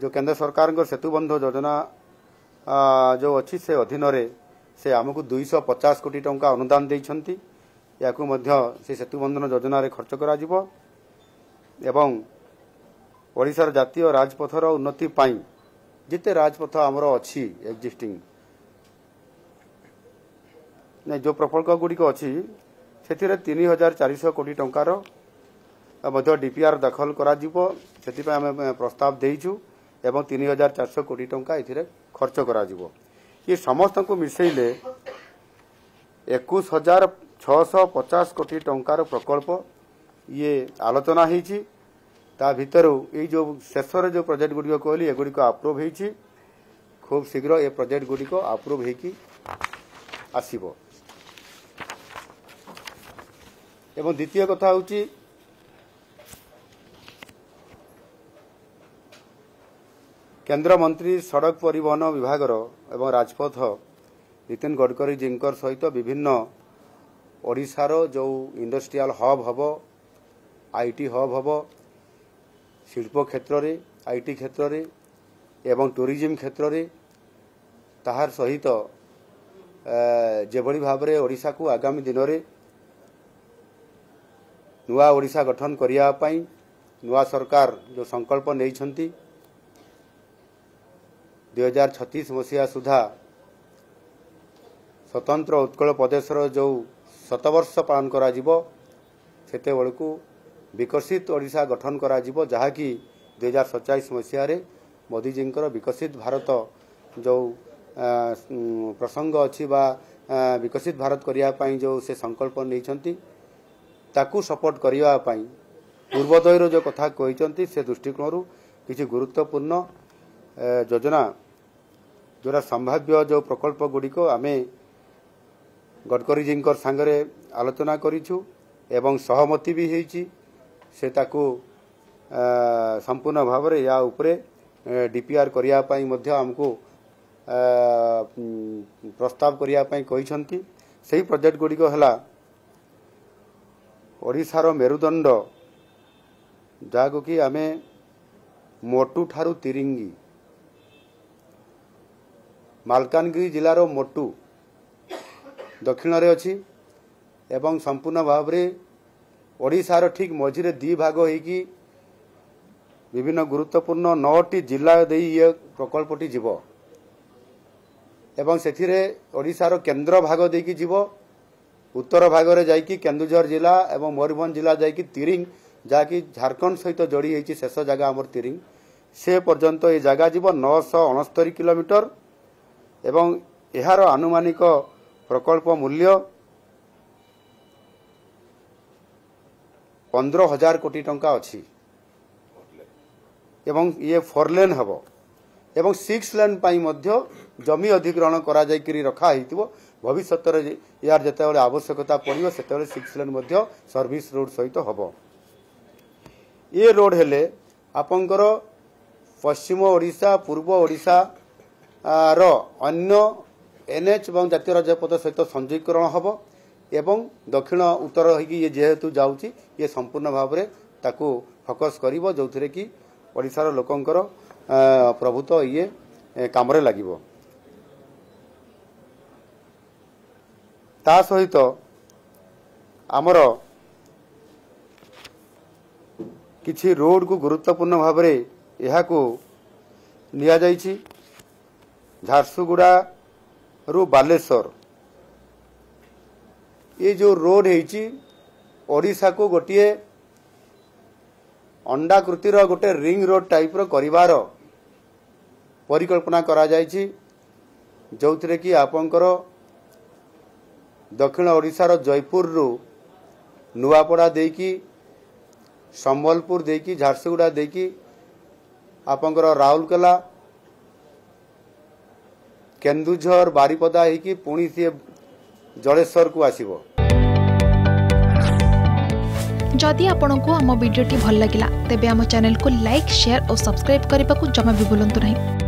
जो केन्द्र सरकार सेतुबंध योजना जो अच्छी से अधीन से आमको दुईश पचास कोटी टंका अनुदान देखते या सेतुबंधन योजन खर्च होशार जितियों राजपथर उन्नति जिते राजपथ आम अच्छी एक्जिस्टिंग ना जो प्रकल्प गुड़िक अच्छी से तीन हजार चारश कोटी टकर डीपीआर दाखल करें प्रस्ताव देचु ଏବଂ ତିନି ହଜାର ଚାରିଶହ କୋଟି ଟଙ୍କା ଏଥିରେ ଖର୍ଚ୍ଚ କରାଯିବ ଏ ସମସ୍ତଙ୍କୁ ମିଶାଇଲେ ଏକୋଇଶ ହଜାର ଛଅଶହ ପଚାଶ କୋଟି ଟଙ୍କାର ପ୍ରକଳ୍ପ ଇଏ ଆଲୋଚନା ହୋଇଛି ତା ଭିତରୁ ଏଇ ଯେଉଁ ଶେଷରେ ଯେଉଁ ପ୍ରୋଜେକ୍ଟ ଗୁଡ଼ିକ କହିଲି ଏଗୁଡ଼ିକ ଆପ୍ରୁଭ୍ ହୋଇଛି ଖୁବ୍ ଶୀଘ୍ର ଏ ପ୍ରୋଜେକ୍ଟ ଗୁଡ଼ିକ ଆପ୍ରୁଭ୍ ହୋଇକି ଆସିବ ଏବଂ ଦ୍ୱିତୀୟ କଥା ହେଉଛି କେନ୍ଦ୍ରମନ୍ତ୍ରୀ ସଡ଼କ ପରିବହନ ବିଭାଗର ଏବଂ ରାଜପଥ ନୀତିନ ଗଡ଼କରୀଜୀଙ୍କ ସହିତ ବିଭିନ୍ନ ଓଡ଼ିଶାର ଯେଉଁ ଇଣ୍ଡଷ୍ଟ୍ରିଆଲ ହବ୍ ହେବ ଆଇଟି ହବ୍ ହେବ ଶିଳ୍ପ କ୍ଷେତ୍ରରେ ଆଇଟି କ୍ଷେତ୍ରରେ ଏବଂ ଟୁରିଜିମ୍ କ୍ଷେତ୍ରରେ ତାହାର ସହିତ ଯେଭଳି ଭାବରେ ଓଡ଼ିଶାକୁ ଆଗାମୀ ଦିନରେ ନୂଆ ଓଡ଼ିଶା ଗଠନ କରିବା ପାଇଁ ନୂଆ ସରକାର ଯେଉଁ ସଂକଳ୍ପ ନେଇଛନ୍ତି ହଜାର ଛତିଶ ମସିହା ସୁଦ୍ଧା ସ୍ୱତନ୍ତ୍ର ଉତ୍କଳ ପ୍ରଦେଶର ଯେଉଁ ଶତବର୍ଷ ପାଳନ କରାଯିବ ସେତେବେଳକୁ ବିକଶିତ ଓଡ଼ିଶା ଗଠନ କରାଯିବ ଯାହାକି ଦୁଇ ହଜାର ସତଚାଳିଶ ମସିହାରେ ମୋଦିଜୀଙ୍କର ବିକଶିତ ଭାରତ ଯେଉଁ ପ୍ରସଙ୍ଗ ଅଛି ବା ବିକଶିତ ଭାରତ କରିବା ପାଇଁ ଯେଉଁ ସେ ସଂକଳ୍ପ ନେଇଛନ୍ତି ତାକୁ ସପୋର୍ଟ କରିବା ପାଇଁ ପୂର୍ବୋଦୟର ଯେଉଁ କଥା କହିଛନ୍ତି ସେ ଦୃଷ୍ଟିକୋଣରୁ କିଛି ଗୁରୁତ୍ୱପୂର୍ଣ୍ଣ ଯୋଜନା ଯେଉଁଟା ସମ୍ଭାବ୍ୟ ଯେଉଁ ପ୍ରକଳ୍ପଗୁଡ଼ିକ ଆମେ ଗଡ଼କରୀଜୀଙ୍କ ସାଙ୍ଗରେ ଆଲୋଚନା କରିଛୁ ଏବଂ ସହମତି ବି ହୋଇଛି ସେ ତାକୁ ସମ୍ପୂର୍ଣ୍ଣ ଭାବରେ ୟା ଉପରେ ଡି ଡିପିଆର୍ କରିବା ପାଇଁ ମଧ୍ୟ ଆମକୁ ପ୍ରସ୍ତାବ କରିବା ପାଇଁ କହିଛନ୍ତି ସେହି ପ୍ରୋଜେକ୍ଟ ଗୁଡ଼ିକ ହେଲା ଓଡ଼ିଶାର ମେରୁଦଣ୍ଡ ଯାହାକୁ କି ଆମେ ମୋଟୁଠାରୁ ତିରିଙ୍ଗି ମାଲକାନଗିରି ଜିଲ୍ଲାର ମୋଟୁ ଦକ୍ଷିଣରେ ଅଛି ଏବଂ ସମ୍ପୂର୍ଣ୍ଣ ଭାବରେ ଓଡ଼ିଶାର ଠିକ୍ ମଝିରେ ଦୁଇ ଭାଗ ହୋଇକି ବିଭିନ୍ନ ଗୁରୁତ୍ୱପୂର୍ଣ୍ଣ ନଅଟି ଜିଲ୍ଲା ଦେଇ ଇଏ ପ୍ରକଳ୍ପଟି ଯିବ ଏବଂ ସେଥିରେ ଓଡ଼ିଶାର କେନ୍ଦ୍ର ଭାଗ ଦେଇକି ଯିବ ଉତ୍ତର ଭାଗରେ ଯାଇକି କେନ୍ଦୁଝର ଜିଲ୍ଲା ଏବଂ ମୟୂରଭଞ୍ଜ ଜିଲ୍ଲା ଯାଇକି ତିରିଙ୍ଗ ଯାହାକି ଝାଡ଼ଖଣ୍ଡ ସହିତ ଯୋଡ଼ି ହୋଇଛି ଶେଷ ଜାଗା ଆମର ତିରିଙ୍ଗ ସେ ପର୍ଯ୍ୟନ୍ତ ଏ ଜାଗା ଯିବ ନଅଶହ ଅଣସ୍ତରି କିଲୋମିଟର ଏବଂ ଏହାର ଆନୁମାନିକ ପ୍ରକଳ୍ପ ମୂଲ୍ୟ ପନ୍ଦର ହଜାର କୋଟି ଟଙ୍କା ଅଛି ଏବଂ ଇଏ ଫୋର୍ ଲେନ୍ ହେବ ଏବଂ ସିକ୍ସ ଲେନ୍ ପାଇଁ ମଧ୍ୟ ଜମି ଅଧିଗ୍ରହଣ କରାଯାଇକରି ରଖା ହୋଇଥିବ ଭବିଷ୍ୟତରେ ଏହାର ଯେତେବେଳେ ଆବଶ୍ୟକତା ପଡ଼ିବ ସେତେବେଳେ ସିକ୍ସ ଲେନ୍ ମଧ୍ୟ ସର୍ଭିସ୍ ରୋଡ୍ ସହିତ ହେବ ଏ ରୋଡ୍ ହେଲେ ଆପଣଙ୍କର ପଶ୍ଚିମ ଓଡ଼ିଶା ପୂର୍ବ ଓଡ଼ିଶା ର ଅନ୍ୟ ଏନ୍ଏଚ୍ ଏବଂ ଜାତୀୟ ରାଜପଥ ସହିତ ସଂଯୋଗୀକରଣ ହେବ ଏବଂ ଦକ୍ଷିଣ ଉତ୍ତର ହୋଇକି ଇଏ ଯେହେତୁ ଯାଉଛି ଇଏ ସମ୍ପୂର୍ଣ୍ଣ ଭାବରେ ତାକୁ ଫୋକସ୍ କରିବ ଯେଉଁଥିରେ କି ଓଡ଼ିଶାର ଲୋକଙ୍କର ପ୍ରଭୁତ୍ୱ ଇଏ କାମରେ ଲାଗିବ ତା ସହିତ ଆମର କିଛି ରୋଡ଼କୁ ଗୁରୁତ୍ୱପୂର୍ଣ୍ଣ ଭାବରେ ଏହାକୁ ନିଆଯାଇଛି ଝାରସୁଗୁଡ଼ାରୁ ବାଲେଶ୍ୱର ଏ ଯେଉଁ ରୋଡ୍ ହେଇଛି ଓଡ଼ିଶାକୁ ଗୋଟିଏ ଅଣ୍ଡାକୃତିର ଗୋଟିଏ ରିଙ୍ଗ ରୋଡ୍ ଟାଇପ୍ର କରିବାର ପରିକଳ୍ପନା କରାଯାଇଛି ଯେଉଁଥିରେ କି ଆପଣଙ୍କର ଦକ୍ଷିଣ ଓଡ଼ିଶାର ଜୟପୁରରୁ ନୂଆପଡ଼ା ଦେଇକି ସମ୍ବଲପୁର ଦେଇକି ଝାରସୁଗୁଡ଼ା ଦେଇକି ଆପଣଙ୍କର ରାଉରକେଲା केन्दुझर बारिपदा हो पुणी सी जलेश्वर को आसब जदि आपण आम भिडी भल लगा तेब आम चेल को लाइक सेयार और सब्सक्राइब करने को जमा भी बुलां नहीं